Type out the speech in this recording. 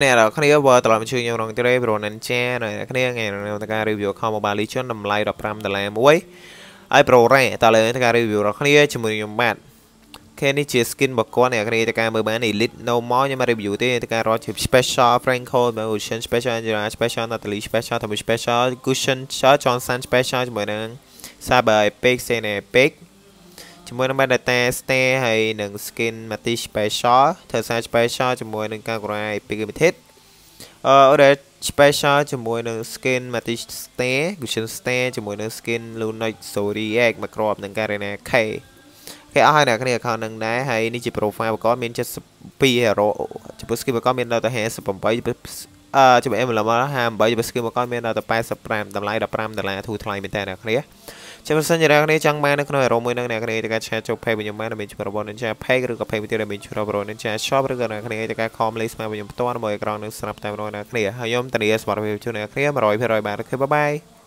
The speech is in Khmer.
អ្នកនរគ្នាវល់ត្រឡប់មកជួយខ្ញុំរងទៀតទេប្រូនិនចាអ្នកនរគ្នាថ្ងៃនេះក្នុងការ review Call Mobile Legends តម្លៃ15ដុល្លារមួយហើយ Pro Rare តើលើការ review របស់គ្នាជាមួយខ្ញុំបាទខេនេះជា skin របស់គាត់អ្នកនរគ្នាទៅការមើលបាន Elite Normal ខ្ញុំមក review ទេទៅការរកជា Special Franco Motion Special Angela Special Natalie Special តាម Special Cushion Johnson Special ជាមួយនឹង Saber Epic Sene Epic ជាមួយនឹង metadata state ហើយនឹង skin mati special ធ្វើសារ special ជាមួយនឹង category epic limited អឺ order special ជាមួយនឹង skin mati state gusion state ជាមួយនឹង skin lunate zodiac មកគ្របនឹង garena k គេអស់ហើយអ្នកគ្នា account នឹងដែរហើយនេះជា profile ប្រកបមាន72ហេរ៉ូចំពោះ skin ប្រកបមានដល់ទៅ58អឺចំពោះ MLM 58ចំពោះ skill មកគាត់មានដល់85តម្លៃ15ដុល្លារធូរថ្លៃមែនតើអ្នកគ្នាចឹងបើសិនជាអ្នកនេះចង់បាននៅក្នុងអេរ៉ូមួយនឹងអ្នកនេះត្រូវការ share ចូល page របស់ខ្ញុំបានដើម្បីជួយរបស់នឹង share page ឬក៏ page មួយទៀតដើម្បីជួយរបស់នឹង share shop ឬក៏អ្នកនេះត្រូវការ com list មកខ្ញុំផ្ទាល់មកអេក្រង់នឹងស្រាប់តែរបស់អ្នកនេះហើយខ្ញុំធានាសុវត្ថិភាពជូនអ្នកនេះ100%បានអូខេបាយបាយ